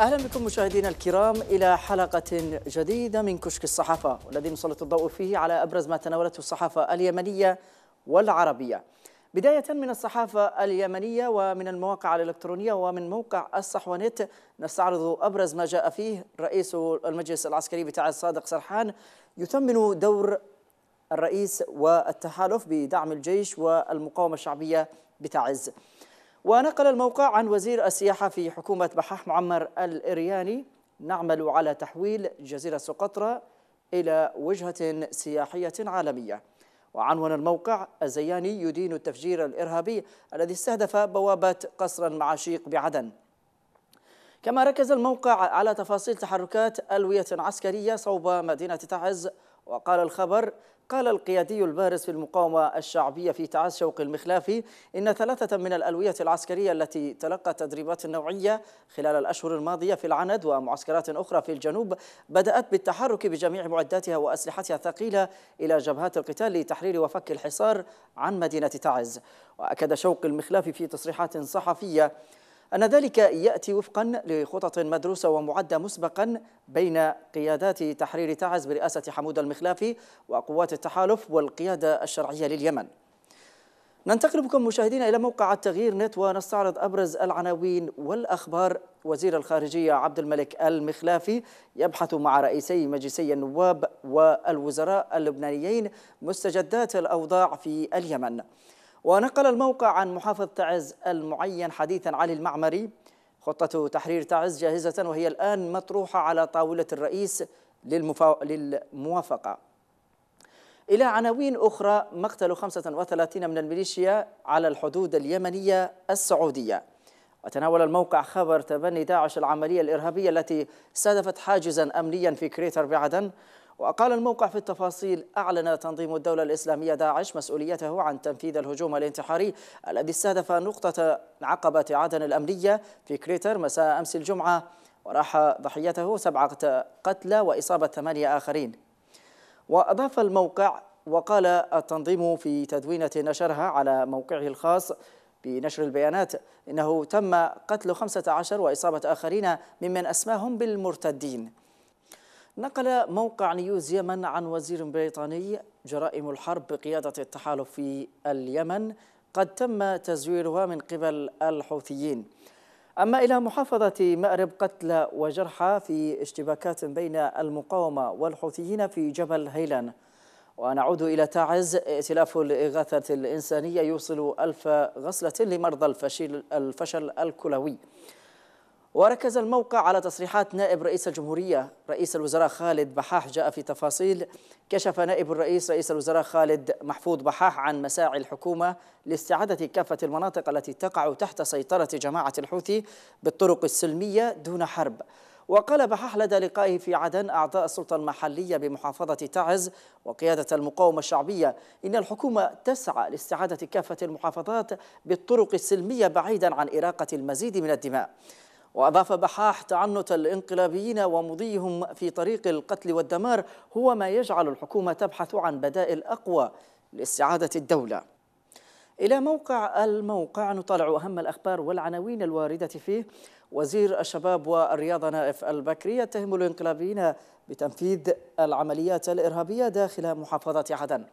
أهلا بكم مشاهدينا الكرام إلى حلقة جديدة من كشك الصحافة والذي نسلط الضوء فيه على أبرز ما تناولته الصحافة اليمنية والعربية بداية من الصحافة اليمنية ومن المواقع الإلكترونية ومن موقع الصحوانيت نستعرض أبرز ما جاء فيه رئيس المجلس العسكري بتاع الصادق سرحان يثمن دور الرئيس والتحالف بدعم الجيش والمقاومة الشعبية بتعز ونقل الموقع عن وزير السياحة في حكومة بحاح معمر الإرياني نعمل على تحويل جزيرة سقطرى إلى وجهة سياحية عالمية وعنون الموقع الزياني يدين التفجير الإرهابي الذي استهدف بوابة قصر المعاشيق بعدن كما ركز الموقع على تفاصيل تحركات ألوية عسكرية صوب مدينة تعز وقال الخبر قال القيادي البارز في المقاومة الشعبية في تعز شوق المخلافي إن ثلاثة من الألوية العسكرية التي تلقت تدريبات نوعية خلال الأشهر الماضية في العند ومعسكرات أخرى في الجنوب بدأت بالتحرك بجميع معداتها وأسلحتها الثقيلة إلى جبهات القتال لتحرير وفك الحصار عن مدينة تعز وأكد شوق المخلافي في تصريحات صحفية أن ذلك يأتي وفقا لخطط مدروسة ومعدة مسبقا بين قيادات تحرير تعز برئاسة حمود المخلافي وقوات التحالف والقيادة الشرعية لليمن ننتقل بكم مشاهدينا إلى موقع التغيير نت ونستعرض أبرز العناوين والأخبار وزير الخارجية عبد الملك المخلافي يبحث مع رئيسي مجلسي النواب والوزراء اللبنانيين مستجدات الأوضاع في اليمن ونقل الموقع عن محافظ تعز المعين حديثا علي المعمري خطة تحرير تعز جاهزة وهي الآن مطروحة على طاولة الرئيس للموافقة إلى عناوين أخرى مقتل 35 من الميليشيا على الحدود اليمنية السعودية وتناول الموقع خبر تبني داعش العملية الإرهابية التي استهدفت حاجزا أمنيا في كريتر بعدن وقال الموقع في التفاصيل أعلن تنظيم الدولة الإسلامية داعش مسؤوليته عن تنفيذ الهجوم الانتحاري الذي استهدف نقطة عقبة عدن الأمنية في كريتر مساء أمس الجمعة وراح ضحيته سبعة قتلى وإصابة ثمانية آخرين وأضاف الموقع وقال التنظيم في تدوينة نشرها على موقعه الخاص بنشر البيانات إنه تم قتل 15 وإصابة آخرين ممن أسماهم بالمرتدين نقل موقع نيوز يمن عن وزير بريطاني جرائم الحرب بقيادة التحالف في اليمن قد تم تزويرها من قبل الحوثيين أما إلى محافظة مأرب قتلى وجرحى في اشتباكات بين المقاومة والحوثيين في جبل هيلان ونعود إلى تعز ائتلاف الإغاثة الإنسانية يوصل ألف غسلة لمرضى الفشل, الفشل الكلوي وركز الموقع على تصريحات نائب رئيس الجمهورية رئيس الوزراء خالد بحاح جاء في تفاصيل كشف نائب الرئيس رئيس الوزراء خالد محفوظ بحاح عن مساعي الحكومة لاستعادة كافة المناطق التي تقع تحت سيطرة جماعة الحوثي بالطرق السلمية دون حرب وقال بحاح لدى لقائه في عدن أعضاء السلطة المحلية بمحافظة تعز وقيادة المقاومة الشعبية إن الحكومة تسعى لاستعادة كافة المحافظات بالطرق السلمية بعيدا عن إراقة المزيد من الدماء وأضاف بحاح تعنت الانقلابيين ومضيهم في طريق القتل والدمار هو ما يجعل الحكومة تبحث عن بدائل أقوى لاستعادة الدولة إلى موقع الموقع نطالع أهم الأخبار والعناوين الواردة فيه وزير الشباب والرياضة نائف البكري يتهم الانقلابيين بتنفيذ العمليات الإرهابية داخل محافظة عدن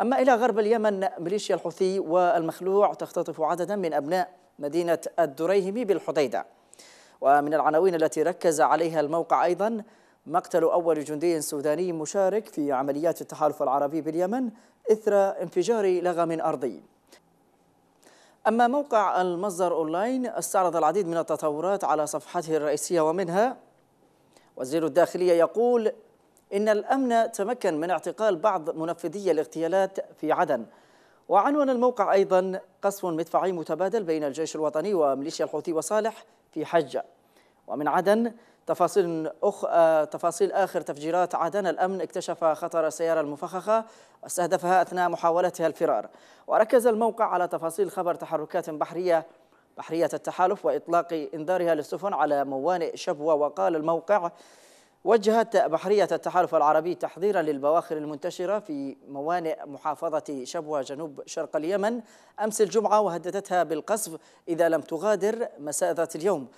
أما إلى غرب اليمن ميليشيا الحوثي والمخلوع تختطف عددا من أبناء مدينة الدريهمي بالحديدة ومن العناوين التي ركز عليها الموقع أيضا مقتل أول جندي سوداني مشارك في عمليات التحالف العربي باليمن إثر انفجار لغم أرضي أما موقع المصدر أونلاين استعرض العديد من التطورات على صفحته الرئيسية ومنها وزير الداخلية يقول إن الأمن تمكن من اعتقال بعض منفذي الاغتيالات في عدن وعنوان الموقع أيضا قصف مدفعي متبادل بين الجيش الوطني وميليشيا الحوثي وصالح في حجة ومن عدن تفاصيل, أخ... تفاصيل آخر تفجيرات عدن الأمن اكتشف خطر السيارة المفخخة واستهدفها أثناء محاولتها الفرار وركز الموقع على تفاصيل خبر تحركات بحرية بحرية التحالف وإطلاق إنذارها للسفن على موانئ شبوة وقال الموقع وجهت بحرية التحالف العربي تحذيرا للبواخر المنتشرة في موانئ محافظة شبوة جنوب شرق اليمن أمس الجمعة وهددتها بالقصف إذا لم تغادر مساء ذات اليوم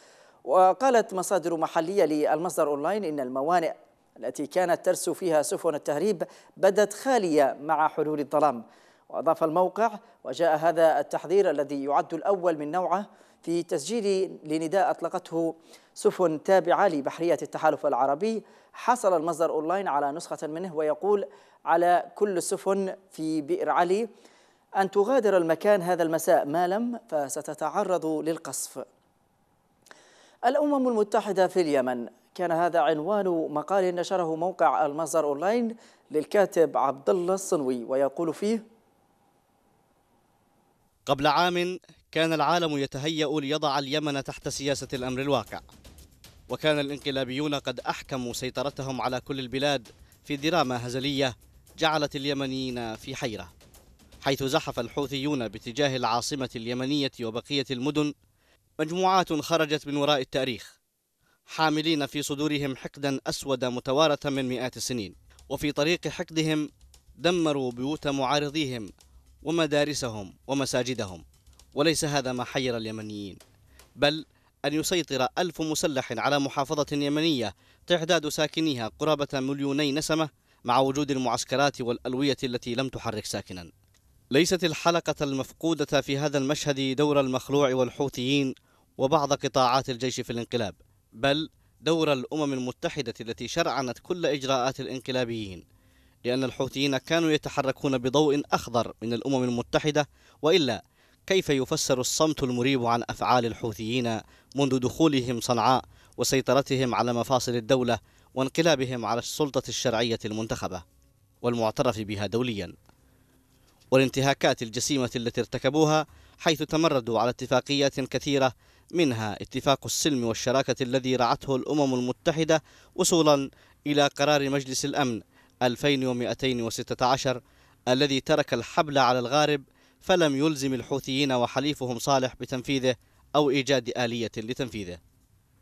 وقالت مصادر محلية للمصدر أونلاين إن الموانئ التي كانت ترسو فيها سفن التهريب بدت خالية مع حلول الظلام وأضاف الموقع وجاء هذا التحذير الذي يعد الأول من نوعه في تسجيل لنداء أطلقته سفن تابعة لبحرية التحالف العربي حصل المصدر أونلاين على نسخة منه ويقول على كل السفن في بئر علي أن تغادر المكان هذا المساء ما لم فستتعرض للقصف الأمم المتحدة في اليمن كان هذا عنوان مقال نشره موقع المصدر أونلاين للكاتب عبد الله الصنوي ويقول فيه قبل عام كان العالم يتهيأ ليضع اليمن تحت سياسة الأمر الواقع وكان الانقلابيون قد أحكموا سيطرتهم على كل البلاد في دراما هزلية جعلت اليمنيين في حيرة حيث زحف الحوثيون باتجاه العاصمة اليمنية وبقية المدن مجموعات خرجت من وراء التاريخ حاملين في صدورهم حقدا أسود متوارثا من مئات السنين وفي طريق حقدهم دمروا بيوت معارضيهم ومدارسهم ومساجدهم وليس هذا ما حير اليمنيين بل أن يسيطر ألف مسلح على محافظة يمنية تعداد ساكنيها قرابة مليوني نسمة مع وجود المعسكرات والألوية التي لم تحرك ساكنا ليست الحلقة المفقودة في هذا المشهد دور المخلوع والحوثيين وبعض قطاعات الجيش في الانقلاب بل دور الأمم المتحدة التي شرعنت كل إجراءات الانقلابيين لأن الحوثيين كانوا يتحركون بضوء أخضر من الأمم المتحدة وإلا كيف يفسر الصمت المريب عن أفعال الحوثيين منذ دخولهم صنعاء وسيطرتهم على مفاصل الدولة وانقلابهم على السلطة الشرعية المنتخبة والمعترف بها دوليا والانتهاكات الجسيمة التي ارتكبوها حيث تمردوا على اتفاقيات كثيرة منها اتفاق السلم والشراكة الذي رعته الأمم المتحدة وصولا إلى قرار مجلس الأمن 2216 الذي ترك الحبل على الغارب فلم يلزم الحوثيين وحليفهم صالح بتنفيذه أو إيجاد آلية لتنفيذه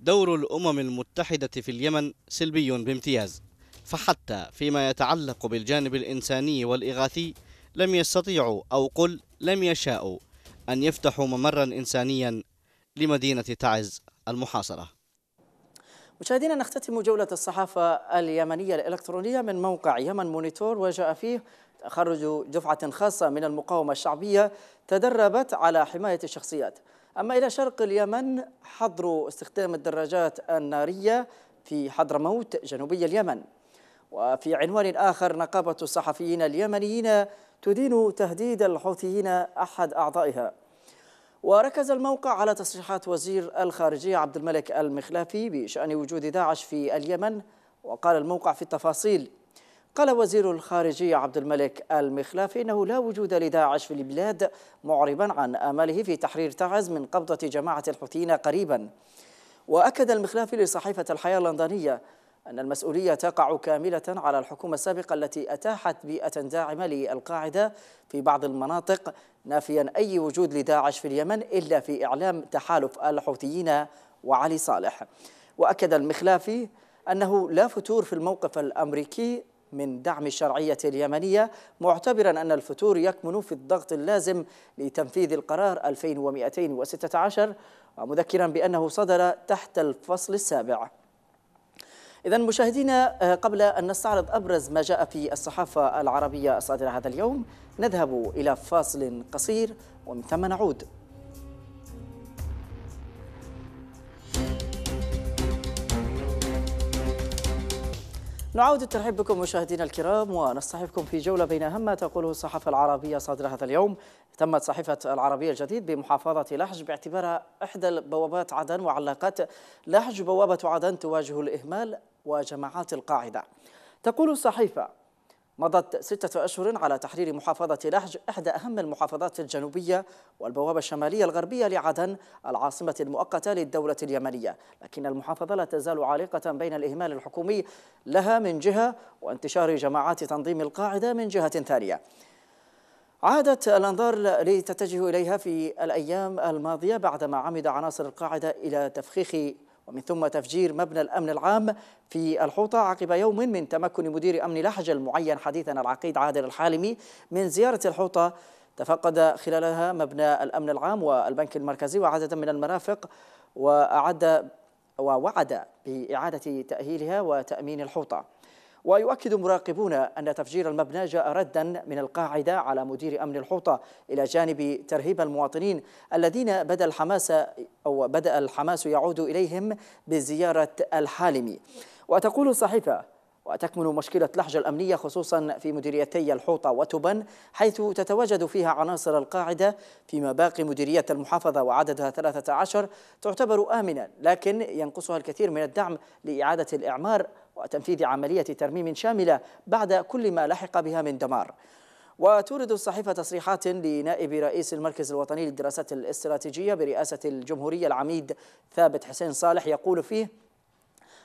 دور الأمم المتحدة في اليمن سلبي بامتياز فحتى فيما يتعلق بالجانب الإنساني والإغاثي لم يستطيعوا أو قل لم يشاءوا أن يفتحوا ممرا إنسانيا لمدينة تعز المحاصرة مشاهدينا نختتم جولة الصحافة اليمنية الإلكترونية من موقع يمن مونيتور وجاء فيه تخرج جفعة خاصة من المقاومة الشعبية تدربت على حماية الشخصيات أما إلى شرق اليمن حظر استخدام الدراجات النارية في حضرموت جنوبي اليمن وفي عنوان آخر نقابة الصحفيين اليمنيين تدين تهديد الحوثيين أحد أعضائها وركز الموقع على تصريحات وزير الخارجية عبد الملك المخلافي بشأن وجود داعش في اليمن وقال الموقع في التفاصيل قال وزير الخارجية عبد الملك المخلافي إنه لا وجود لداعش في البلاد معربا عن آماله في تحرير تعز من قبضة جماعة الحوثيين قريبا وأكد المخلافي لصحيفة الحياة اللندنية أن المسؤولية تقع كاملة على الحكومة السابقة التي أتاحت بيئة داعمة للقاعدة في بعض المناطق نافيا أي وجود لداعش في اليمن إلا في إعلام تحالف الحوثيين وعلي صالح وأكد المخلافي أنه لا فتور في الموقف الأمريكي من دعم الشرعية اليمنية معتبرا أن الفتور يكمن في الضغط اللازم لتنفيذ القرار 2216 ومذكرا بأنه صدر تحت الفصل السابع إذا مشاهدينا آه، قبل أن نستعرض أبرز ما جاء في الصحافة العربية الصادرة هذا اليوم نذهب إلى فاصل قصير ومن ثم نعود نعود الترحيب بكم مشاهدينا الكرام ونصطحبكم في جولة بين أهم ما تقوله الصحافة العربية صادرة هذا اليوم تمت صحيفة العربية الجديد بمحافظة لحج باعتبارها إحدى بوابات عدن وعلقت لحج بوابة عدن تواجه الإهمال وجماعات القاعدة تقول الصحيفة مضت ستة أشهر على تحرير محافظة لحج إحدى أهم المحافظات الجنوبية والبوابة الشمالية الغربية لعدن العاصمة المؤقتة للدولة اليمنية لكن المحافظة لا تزال عالقة بين الإهمال الحكومي لها من جهة وانتشار جماعات تنظيم القاعدة من جهة ثانية عادت الأنظار لتتجه إليها في الأيام الماضية بعدما عمد عناصر القاعدة إلى تفخيخ ومن ثم تفجير مبنى الأمن العام في الحوطة عقب يوم من تمكن مدير أمن لحج المعين حديثا العقيد عادل الحالمي من زيارة الحوطة تفقد خلالها مبنى الأمن العام والبنك المركزي وعددا من المرافق وأعد ووعد بإعادة تأهيلها وتأمين الحوطة ويؤكد مراقبون أن تفجير المبنى جاء ردا من القاعدة على مدير أمن الحوطة إلى جانب ترهيب المواطنين الذين بدأ الحماس أو بدأ الحماس يعود إليهم بزيارة الحالمي وتقول الصحيفة وتكمن مشكلة لحجة الأمنية خصوصا في مديريتي الحوطة وتبن حيث تتواجد فيها عناصر القاعدة فيما باقي مديرية المحافظة وعددها 13 تعتبر آمنا لكن ينقصها الكثير من الدعم لإعادة الإعمار وتنفيذ عملية ترميم شاملة بعد كل ما لحق بها من دمار وتورد الصحيفة تصريحات لنائب رئيس المركز الوطني للدراسات الاستراتيجية برئاسة الجمهورية العميد ثابت حسين صالح يقول فيه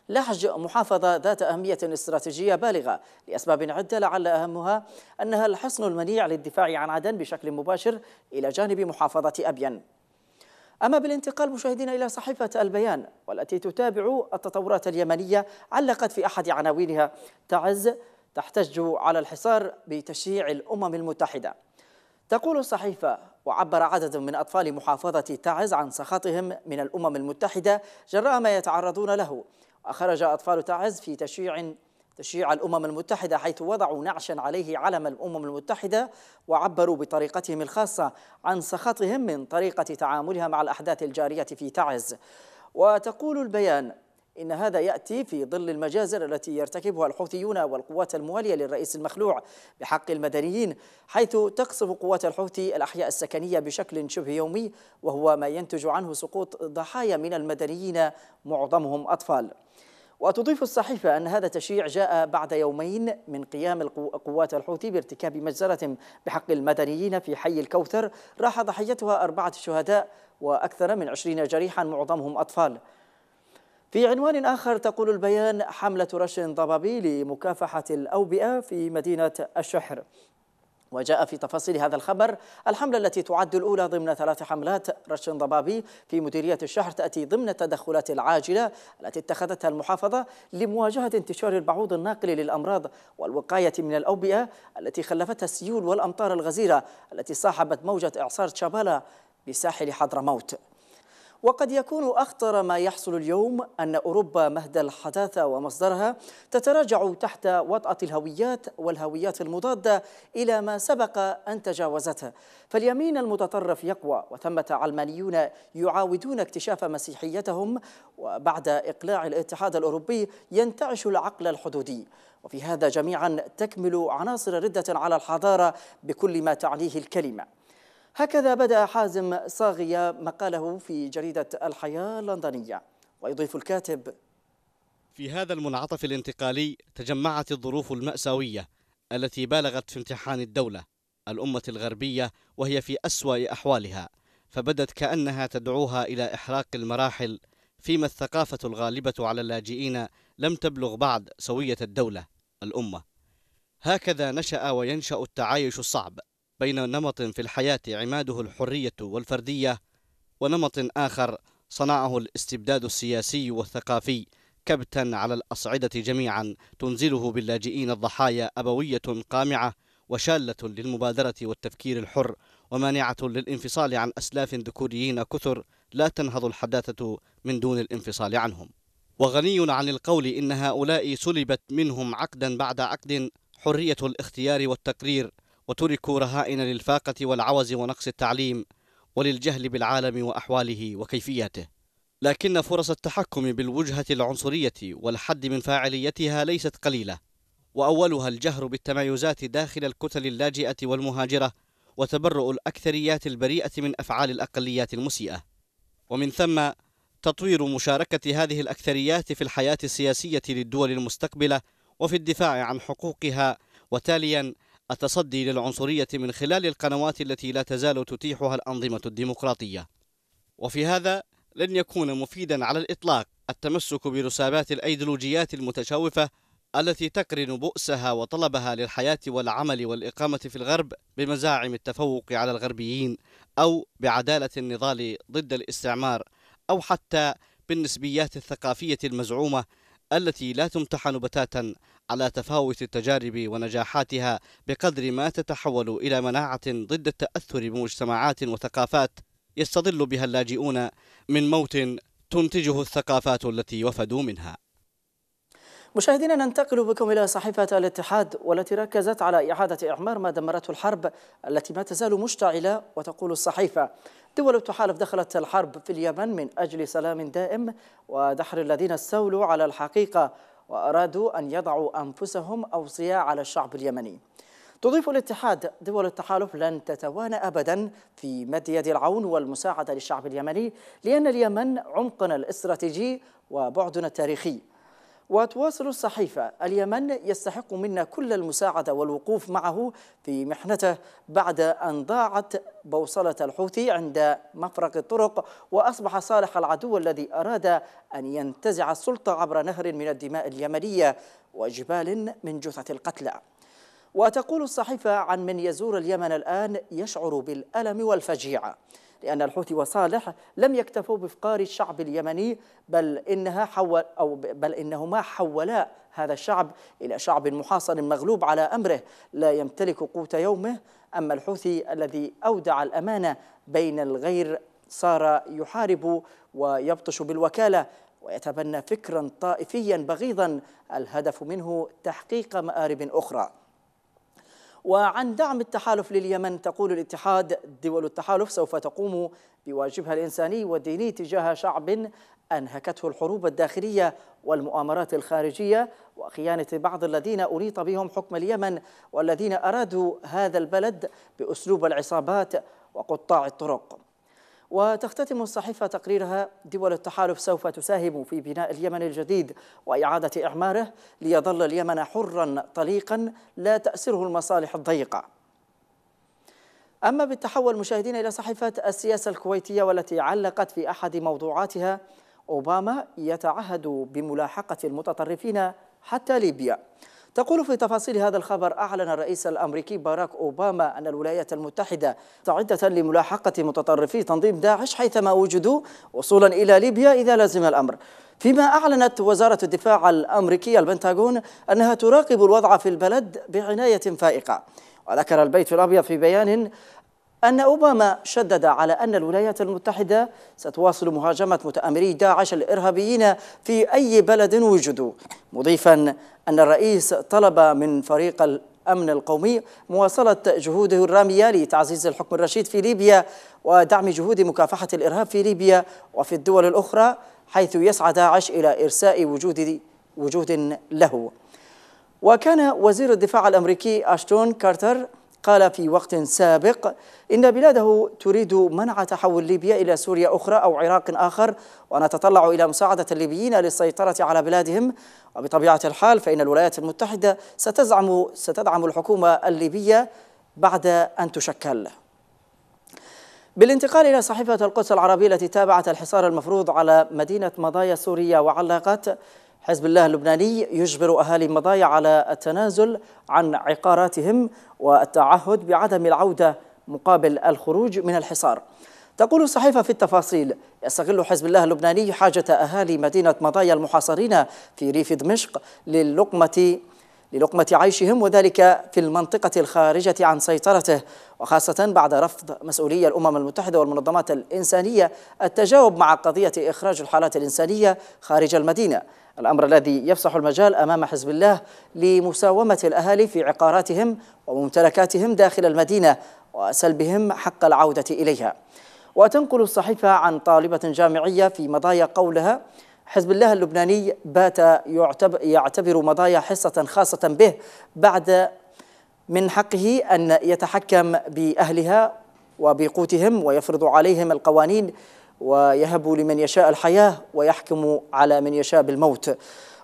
لحج محافظة ذات أهمية استراتيجية بالغة لأسباب عدة لعل أهمها أنها الحصن المنيع للدفاع عن عدن بشكل مباشر إلى جانب محافظة أبين أما بالانتقال مشاهدينا إلى صحيفة البيان والتي تتابع التطورات اليمنية علقت في أحد عناوينها تعز تحتج على الحصار بتشييع الأمم المتحدة تقول الصحيفة وعبر عدد من أطفال محافظة تعز عن سخطهم من الأمم المتحدة جراء ما يتعرضون له وخرج أطفال تعز في تشييع تشيع الأمم المتحدة حيث وضعوا نعشا عليه علم الأمم المتحدة وعبروا بطريقتهم الخاصة عن سخطهم من طريقة تعاملها مع الأحداث الجارية في تعز وتقول البيان إن هذا يأتي في ظل المجازر التي يرتكبها الحوثيون والقوات الموالية للرئيس المخلوع بحق المدنيين حيث تقصف قوات الحوثي الأحياء السكنية بشكل شبه يومي وهو ما ينتج عنه سقوط ضحايا من المدنيين معظمهم أطفال وتضيف الصحيفة أن هذا التشيع جاء بعد يومين من قيام قوات الحوثي بارتكاب مجزرة بحق المدنيين في حي الكوثر راح ضحيتها أربعة شهداء وأكثر من عشرين جريحا معظمهم أطفال في عنوان آخر تقول البيان حملة رش ضبابي لمكافحة الأوبئة في مدينة الشحر وجاء في تفاصيل هذا الخبر الحملة التي تعد الأولى ضمن ثلاث حملات رش ضبابي في مديرية الشهر تأتي ضمن التدخلات العاجلة التي اتخذتها المحافظة لمواجهة انتشار البعوض الناقل للأمراض والوقاية من الأوبئة التي خلفتها السيول والأمطار الغزيرة التي صاحبت موجة إعصار تشابالا بساحل حضرموت وقد يكون أخطر ما يحصل اليوم أن أوروبا مهد الحداثة ومصدرها تتراجع تحت وطأة الهويات والهويات المضادة إلى ما سبق أن تجاوزته فاليمين المتطرف يقوى وثمة علمانيون يعاودون اكتشاف مسيحيتهم وبعد إقلاع الاتحاد الأوروبي ينتعش العقل الحدودي وفي هذا جميعا تكمل عناصر ردة على الحضارة بكل ما تعنيه الكلمة هكذا بدأ حازم صاغية مقاله في جريدة الحياة اللندنية ويضيف الكاتب في هذا المنعطف الانتقالي تجمعت الظروف المأساوية التي بالغت في امتحان الدولة الأمة الغربية وهي في أسوأ أحوالها فبدت كأنها تدعوها إلى إحراق المراحل فيما الثقافة الغالبة على اللاجئين لم تبلغ بعد سوية الدولة الأمة هكذا نشأ وينشأ التعايش الصعب بين نمط في الحياة عماده الحرية والفردية ونمط آخر صنعه الاستبداد السياسي والثقافي كبتا على الأصعدة جميعا تنزله باللاجئين الضحايا أبوية قامعة وشالة للمبادرة والتفكير الحر ومانعة للانفصال عن أسلاف ذكوريين كثر لا تنهض الحداثة من دون الانفصال عنهم وغني عن القول إن هؤلاء سلبت منهم عقدا بعد عقد حرية الاختيار والتقرير وتركوا رهائن للفاقة والعوز ونقص التعليم وللجهل بالعالم وأحواله وكيفياته لكن فرص التحكم بالوجهة العنصرية والحد من فاعليتها ليست قليلة وأولها الجهر بالتمايزات داخل الكتل اللاجئة والمهاجرة وتبرؤ الأكثريات البريئة من أفعال الأقليات المسيئة ومن ثم تطوير مشاركة هذه الأكثريات في الحياة السياسية للدول المستقبلة وفي الدفاع عن حقوقها وتاليا التصدي للعنصرية من خلال القنوات التي لا تزال تتيحها الأنظمة الديمقراطية وفي هذا لن يكون مفيدا على الإطلاق التمسك برسابات الأيديولوجيات المتشوفة التي تقرن بؤسها وطلبها للحياة والعمل والإقامة في الغرب بمزاعم التفوق على الغربيين أو بعدالة النضال ضد الاستعمار أو حتى بالنسبيات الثقافية المزعومة التي لا تمتحن بتاتا على تفاوت التجارب ونجاحاتها بقدر ما تتحول إلى مناعة ضد التأثر بمجتمعات وثقافات يستظل بها اللاجئون من موت تنتجه الثقافات التي وفدوا منها مشاهدينا ننتقل بكم إلى صحيفة الاتحاد والتي ركزت على إعادة إعمار ما دمرته الحرب التي ما تزال مشتعلة وتقول الصحيفة دول تحالف دخلت الحرب في اليمن من أجل سلام دائم ودحر الذين استولوا على الحقيقة وأرادوا أن يضعوا أنفسهم أوصياء على الشعب اليمني تضيف الاتحاد دول التحالف لن تتوانى أبدا في مد يد العون والمساعدة للشعب اليمني لأن اليمن عمقنا الاستراتيجي وبعدنا التاريخي وتواصل الصحيفة اليمن يستحق منا كل المساعدة والوقوف معه في محنته بعد أن ضاعت بوصلة الحوثي عند مفرق الطرق وأصبح صالح العدو الذي أراد أن ينتزع السلطة عبر نهر من الدماء اليمنية وجبال من جثث القتلى وتقول الصحيفة عن من يزور اليمن الآن يشعر بالألم والفجيعة لأن الحوثي وصالح لم يكتفوا بإفقار الشعب اليمني بل إنها حول أو بل إنهما حولا هذا الشعب إلى شعب محاصر مغلوب على أمره لا يمتلك قوت يومه أما الحوثي الذي أودع الأمانة بين الغير صار يحارب ويبطش بالوكالة ويتبنى فكرا طائفيا بغيضا الهدف منه تحقيق مآرب أخرى وعن دعم التحالف لليمن تقول الاتحاد دول التحالف سوف تقوم بواجبها الإنساني والديني تجاه شعب أنهكته الحروب الداخلية والمؤامرات الخارجية وخيانة بعض الذين أريط بهم حكم اليمن والذين أرادوا هذا البلد بأسلوب العصابات وقطاع الطرق وتختتم الصحيفة تقريرها دول التحالف سوف تساهم في بناء اليمن الجديد وإعادة إعماره ليظل اليمن حرا طليقا لا تأسره المصالح الضيقة أما بالتحول مشاهدينا إلى صحيفة السياسة الكويتية والتي علقت في أحد موضوعاتها أوباما يتعهد بملاحقة المتطرفين حتى ليبيا تقول في تفاصيل هذا الخبر أعلن الرئيس الأمريكي باراك أوباما أن الولايات المتحدة مستعدة لملاحقة متطرفي تنظيم داعش حيثما وجدوا وصولا إلى ليبيا إذا لزم الأمر فيما أعلنت وزارة الدفاع الأمريكية البنتاغون أنها تراقب الوضع في البلد بعناية فائقة وذكر البيت الأبيض في بيان أن أوباما شدد على أن الولايات المتحدة ستواصل مهاجمة متآمري داعش الإرهابيين في أي بلد وجدوا مضيفا أن الرئيس طلب من فريق الأمن القومي مواصلة جهوده الرامية لتعزيز الحكم الرشيد في ليبيا ودعم جهود مكافحة الإرهاب في ليبيا وفي الدول الأخرى حيث يسعى داعش إلى إرساء وجود وجود له وكان وزير الدفاع الأمريكي أشتون كارتر قال في وقت سابق إن بلاده تريد منع تحول ليبيا إلى سوريا أخرى أو عراق آخر ونتطلع إلى مساعدة الليبيين للسيطرة على بلادهم وبطبيعة الحال فإن الولايات المتحدة ستزعم ستدعم الحكومة الليبية بعد أن تشكل بالانتقال إلى صحيفة القدس العربية التي تابعت الحصار المفروض على مدينة مضايا سوريا وعلقت حزب الله اللبناني يجبر أهالي مضايا على التنازل عن عقاراتهم والتعهد بعدم العودة مقابل الخروج من الحصار تقول الصحيفة في التفاصيل يستغل حزب الله اللبناني حاجة أهالي مدينة مضايا المحاصرين في ريف دمشق للقمة للقمة عيشهم وذلك في المنطقة الخارجة عن سيطرته وخاصة بعد رفض مسؤولية الأمم المتحدة والمنظمات الإنسانية التجاوب مع قضية إخراج الحالات الإنسانية خارج المدينة الأمر الذي يفسح المجال أمام حزب الله لمساومة الأهالي في عقاراتهم وممتلكاتهم داخل المدينة وسلبهم حق العودة إليها وتنقل الصحيفة عن طالبة جامعية في مضايا قولها حزب الله اللبناني بات يعتبر مضايا حصة خاصة به بعد من حقه أن يتحكم بأهلها وبقوتهم ويفرض عليهم القوانين ويهب لمن يشاء الحياة ويحكم على من يشاء بالموت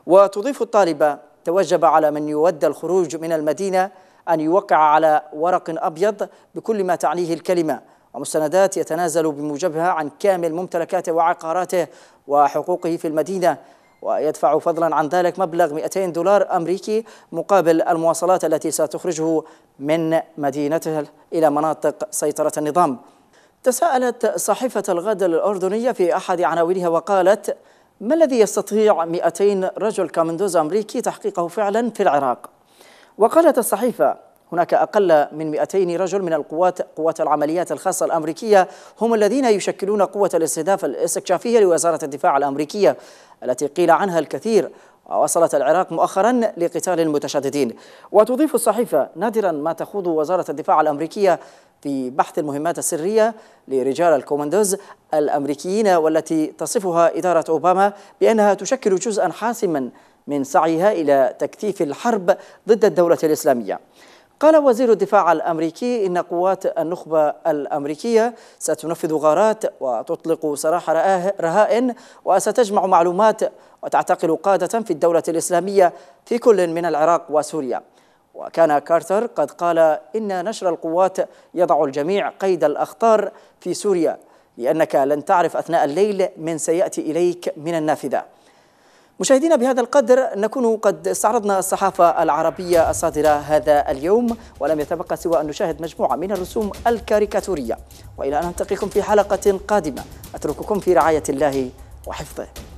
وتضيف الطالبة توجب على من يود الخروج من المدينة أن يوقع على ورق أبيض بكل ما تعنيه الكلمة ومستندات يتنازل بموجبها عن كامل ممتلكاته وعقاراته وحقوقه في المدينة ويدفع فضلا عن ذلك مبلغ 200 دولار أمريكي مقابل المواصلات التي ستخرجه من مدينته إلى مناطق سيطرة النظام تساءلت صحيفة الغد الأردنية في أحد عناوينها وقالت ما الذي يستطيع 200 رجل كامندوز أمريكي تحقيقه فعلا في العراق وقالت الصحيفة هناك أقل من 200 رجل من القوات قوات العمليات الخاصة الأمريكية هم الذين يشكلون قوة الاستهداف الاستكشافية لوزارة الدفاع الأمريكية التي قيل عنها الكثير وصلت العراق مؤخرا لقتال المتشددين وتضيف الصحيفة نادرا ما تخوض وزارة الدفاع الأمريكية في بحث المهمات السرية لرجال الكوماندوز الأمريكيين والتي تصفها إدارة أوباما بأنها تشكل جزءا حاسما من سعيها إلى تكثيف الحرب ضد الدولة الإسلامية قال وزير الدفاع الامريكي ان قوات النخبه الامريكيه ستنفذ غارات وتطلق سراح رهائن وستجمع معلومات وتعتقل قاده في الدوله الاسلاميه في كل من العراق وسوريا. وكان كارتر قد قال ان نشر القوات يضع الجميع قيد الاخطار في سوريا لانك لن تعرف اثناء الليل من سياتي اليك من النافذه. مشاهدينا بهذا القدر نكون قد استعرضنا الصحافة العربية الصادرة هذا اليوم ولم يتبقى سوى أن نشاهد مجموعة من الرسوم الكاريكاتورية وإلى أن نلتقيكم في حلقة قادمة أترككم في رعاية الله وحفظه